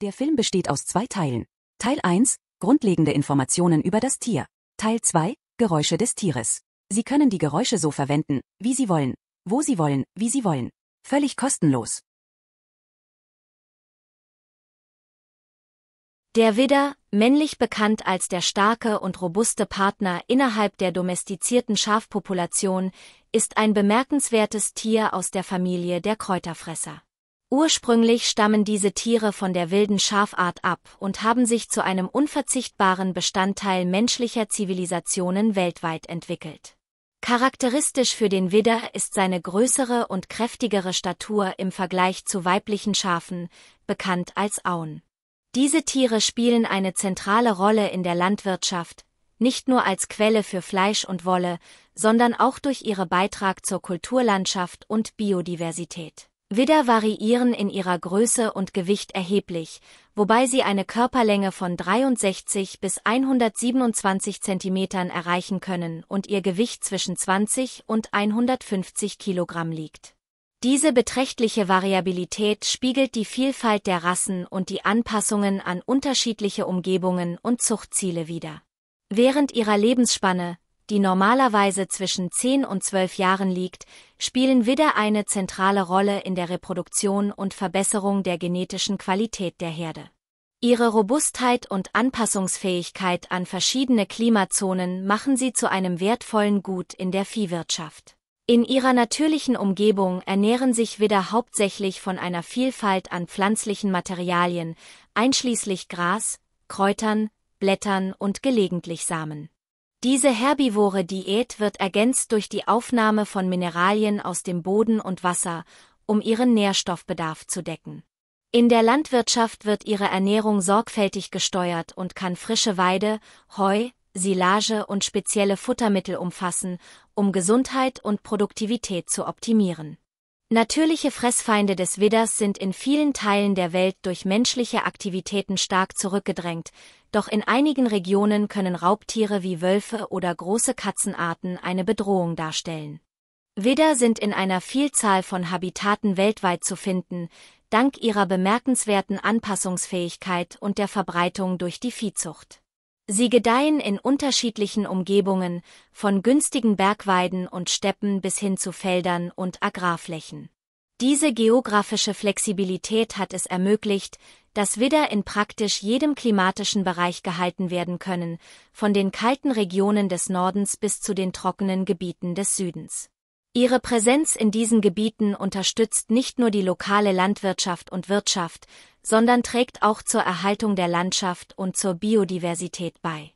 Der Film besteht aus zwei Teilen. Teil 1, grundlegende Informationen über das Tier. Teil 2, Geräusche des Tieres. Sie können die Geräusche so verwenden, wie Sie wollen, wo Sie wollen, wie Sie wollen. Völlig kostenlos. Der Widder, männlich bekannt als der starke und robuste Partner innerhalb der domestizierten Schafpopulation, ist ein bemerkenswertes Tier aus der Familie der Kräuterfresser. Ursprünglich stammen diese Tiere von der wilden Schafart ab und haben sich zu einem unverzichtbaren Bestandteil menschlicher Zivilisationen weltweit entwickelt. Charakteristisch für den Widder ist seine größere und kräftigere Statur im Vergleich zu weiblichen Schafen, bekannt als Auen. Diese Tiere spielen eine zentrale Rolle in der Landwirtschaft, nicht nur als Quelle für Fleisch und Wolle, sondern auch durch ihre Beitrag zur Kulturlandschaft und Biodiversität. Widder variieren in ihrer Größe und Gewicht erheblich, wobei sie eine Körperlänge von 63 bis 127 Zentimetern erreichen können und ihr Gewicht zwischen 20 und 150 Kilogramm liegt. Diese beträchtliche Variabilität spiegelt die Vielfalt der Rassen und die Anpassungen an unterschiedliche Umgebungen und Zuchtziele wider. Während ihrer Lebensspanne die normalerweise zwischen 10 und 12 Jahren liegt, spielen wieder eine zentrale Rolle in der Reproduktion und Verbesserung der genetischen Qualität der Herde. Ihre Robustheit und Anpassungsfähigkeit an verschiedene Klimazonen machen sie zu einem wertvollen Gut in der Viehwirtschaft. In ihrer natürlichen Umgebung ernähren sich Widder hauptsächlich von einer Vielfalt an pflanzlichen Materialien, einschließlich Gras, Kräutern, Blättern und gelegentlich Samen. Diese herbivore Diät wird ergänzt durch die Aufnahme von Mineralien aus dem Boden und Wasser, um ihren Nährstoffbedarf zu decken. In der Landwirtschaft wird ihre Ernährung sorgfältig gesteuert und kann frische Weide, Heu, Silage und spezielle Futtermittel umfassen, um Gesundheit und Produktivität zu optimieren. Natürliche Fressfeinde des Widders sind in vielen Teilen der Welt durch menschliche Aktivitäten stark zurückgedrängt, doch in einigen Regionen können Raubtiere wie Wölfe oder große Katzenarten eine Bedrohung darstellen. Widder sind in einer Vielzahl von Habitaten weltweit zu finden, dank ihrer bemerkenswerten Anpassungsfähigkeit und der Verbreitung durch die Viehzucht. Sie gedeihen in unterschiedlichen Umgebungen, von günstigen Bergweiden und Steppen bis hin zu Feldern und Agrarflächen. Diese geografische Flexibilität hat es ermöglicht, dass Widder in praktisch jedem klimatischen Bereich gehalten werden können, von den kalten Regionen des Nordens bis zu den trockenen Gebieten des Südens. Ihre Präsenz in diesen Gebieten unterstützt nicht nur die lokale Landwirtschaft und Wirtschaft, sondern trägt auch zur Erhaltung der Landschaft und zur Biodiversität bei.